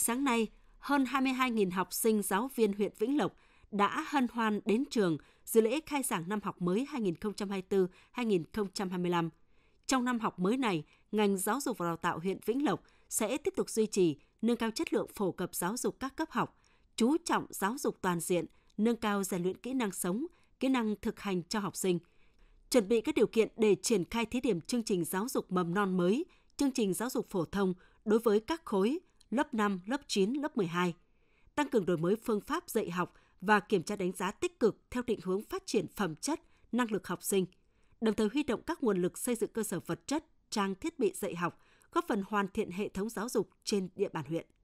Sáng nay, hơn 22.000 học sinh giáo viên huyện Vĩnh Lộc đã hân hoan đến trường dự lễ khai giảng năm học mới 2024-2025. Trong năm học mới này, ngành giáo dục và đào tạo huyện Vĩnh Lộc sẽ tiếp tục duy trì, nâng cao chất lượng phổ cập giáo dục các cấp học, chú trọng giáo dục toàn diện, nâng cao rèn luyện kỹ năng sống, kỹ năng thực hành cho học sinh, chuẩn bị các điều kiện để triển khai thí điểm chương trình giáo dục mầm non mới, chương trình giáo dục phổ thông đối với các khối lớp 5, lớp 9, lớp 12. Tăng cường đổi mới phương pháp dạy học và kiểm tra đánh giá tích cực theo định hướng phát triển phẩm chất, năng lực học sinh, đồng thời huy động các nguồn lực xây dựng cơ sở vật chất, trang thiết bị dạy học, góp phần hoàn thiện hệ thống giáo dục trên địa bàn huyện.